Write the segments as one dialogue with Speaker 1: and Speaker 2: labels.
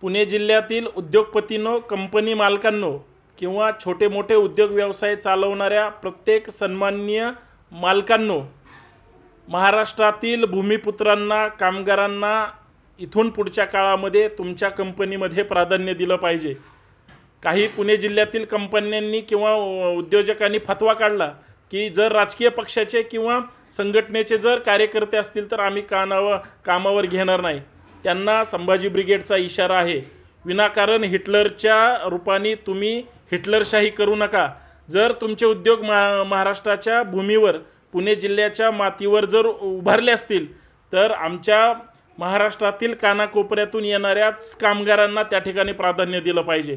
Speaker 1: पुणे जिल्ह्यातील उद्योगपतींनो कंपनी मालकांनो किंवा छोटे मोठे उद्योग व्यवसाय चालवणाऱ्या प्रत्येक सन्माननीय मालकांनो महाराष्ट्रातील भूमिपुत्रांना कामगारांना इथून पुढच्या काळामध्ये तुमच्या कंपनीमध्ये प्राधान्य दिलं पाहिजे काही पुणे जिल्ह्यातील कंपन्यांनी किंवा उद्योजकांनी फतवा काढला की जर राजकीय पक्षाचे किंवा संघटनेचे जर कार्यकर्ते असतील तर आम्ही कानावर कामावर घेणार नाही त्यांना संभाजी ब्रिगेडचा इशारा आहे विनाकारण हिटलरच्या रूपाने तुम्ही हिटलरशाही करू नका जर तुमचे उद्योग मा महाराष्ट्राच्या भूमीवर पुणे जिल्ह्याच्या मातीवर जर उभारले असतील तर आमच्या महाराष्ट्रातील कानाकोपऱ्यातून येणाऱ्याच कामगारांना त्या ठिकाणी प्राधान्य दिलं पाहिजे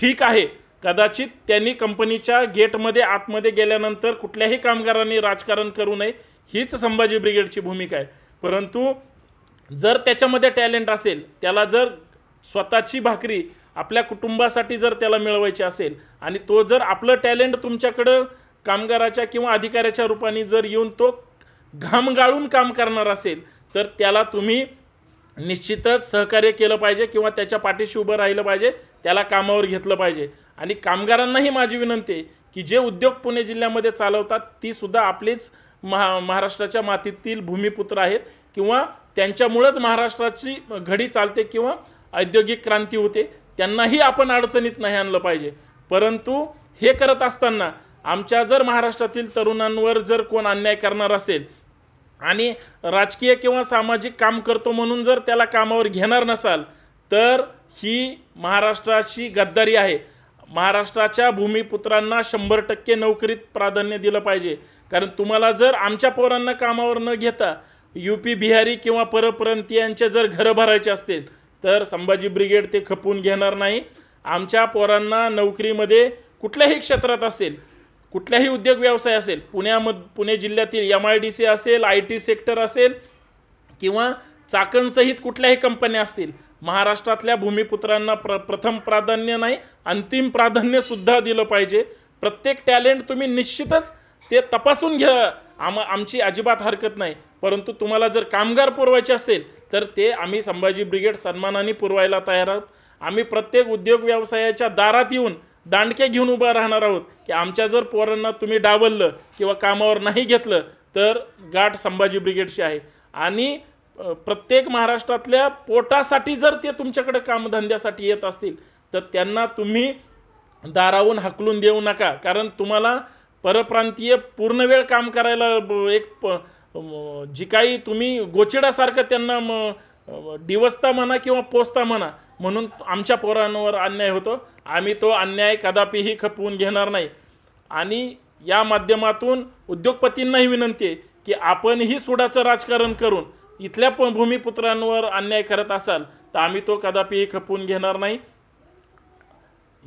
Speaker 1: ठीक आहे कदाचित त्यांनी कंपनीच्या गेटमध्ये आतमध्ये गेल्यानंतर कुठल्याही कामगारांनी राजकारण करू नये हीच संभाजी ब्रिगेडची भूमिका आहे परंतु जर त्याच्यामध्ये टॅलेंट असेल त्याला जर स्वतःची भाकरी आपल्या कुटुंबासाठी जर त्याला मिळवायची असेल आणि तो जर आपलं टॅलेंट तुमच्याकडं कामगाराच्या किंवा अधिकाऱ्याच्या रूपाने जर येऊन तो घाम गाळून काम करणार असेल तर त्याला तुम्ही निश्चितच सहकार्य केलं पाहिजे किंवा त्याच्या पाठीशी उभं राहिलं पाहिजे त्याला कामावर घेतलं पाहिजे आणि कामगारांनाही माझी विनंती आहे की जे उद्योग पुणे जिल्ह्यामध्ये चालवतात तीसुद्धा आपलीच महा महाराष्ट्राच्या मातीतील भूमिपुत्र आहेत किंवा त्यांच्यामुळंच महाराष्ट्राची घडी चालते किंवा औद्योगिक क्रांती होते त्यांनाही आपण अडचणीत नाही आणलं पाहिजे परंतु हे करत असताना आमच्या जर महाराष्ट्रातील तरुणांवर जर कोण अन्याय करणार असेल आणि राजकीय किंवा सामाजिक काम करतो म्हणून जर त्याला कामावर घेणार नसाल तर ही महाराष्ट्राची गद्दारी आहे महाराष्ट्राच्या भूमिपुत्रांना शंभर टक्के नोकरीत प्राधान्य दिलं पाहिजे कारण तुम्हाला जर आमच्या पोरांना कामावर न घेता यू पी बिहारी किंवा परप्रांतीयांचे जर घरं भरायचे असतील तर संभाजी ब्रिगेड ते खपून घेणार नाही आमच्या पोरांना नोकरीमध्ये कुठल्याही क्षेत्रात असेल कुठल्याही उद्योग व्यवसाय असेल पुण्यामध पुणे जिल्ह्यातील एम आय डी सी असेल आय टी सेक्टर असेल किंवा चाकणसहित कुठल्याही कंपन्या असतील महाराष्ट्रातल्या भूमिपुत्रांना प्र प्रथम प्राधान्य नाही अंतिम प्राधान्यसुद्धा दिलं पाहिजे प्रत्येक टॅलेंट तुम्ही निश्चितच ते तपासून घ्या आम आमची अजिबात हरकत नाही परंतु तुम्हाला जर कामगार पुरवायचे असेल तर ते आम्ही संभाजी ब्रिगेड सन्मानाने पुरवायला तयार आहोत आम्ही प्रत्येक उद्योग व्यवसायाच्या दारात येऊन दांडके घेऊन उभा राहणार आहोत की आमच्या जर पोरांना तुम्ही डावललं किंवा कामावर नाही घेतलं तर गाठ संभाजी ब्रिगेडशी आहे आणि प्रत्येक महाराष्ट्रातल्या पोटासाठी जर ते तुमच्याकडे कामधंद्यासाठी येत असतील तर त्यांना तुम्ही दारावून हकलून देऊ नका कारण तुम्हाला परप्रांतीय पूर्णवेळ काम करायला एक प जी काही तुम्ही गोचिडासारखं त्यांना म डिवसता म्हणा किंवा पोचता म्हणा म्हणून आमच्या पोरांवर अन्याय होतो आम्ही तो अन्याय कदापिही खपवून घेणार नाही आणि या माध्यमातून उद्योगपतींनाही विनंती आहे की आपणही सुडाचं राजकारण करून इथल्या प भूमिपुत्रांवर अन्याय करत असाल तर आम्ही तो कदापिही खपवून घेणार नाही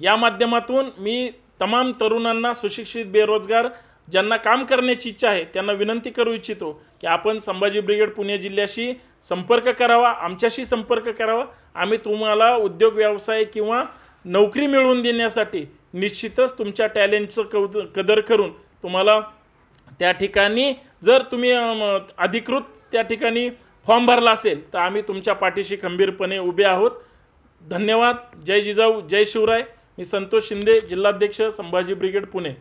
Speaker 1: या माध्यमातून मी तमाम तरुणांना सुशिक्षित बेरोजगार ज्यांना काम करण्याची इच्छा आहे त्यांना विनंती करू इच्छितो की आपण संभाजी ब्रिगेड पुणे जिल्ह्याशी संपर्क करावा आमच्याशी संपर्क करावा आम्ही तुम्हाला उद्योग व्यवसाय किंवा नोकरी मिळवून देण्यासाठी निश्चितच तुमच्या टॅलेंटचं कदर करून तुम्हाला त्या ठिकाणी जर तुम्ही अधिकृत त्या ठिकाणी फॉर्म भरला असेल तर आम्ही तुमच्या पाठीशी खंबीरपणे उभे आहोत धन्यवाद जय जिजाऊ जय शिवराय मी संतोष शिंदे जिल्हाध्यक्ष संभाजी ब्रिगेड पुणे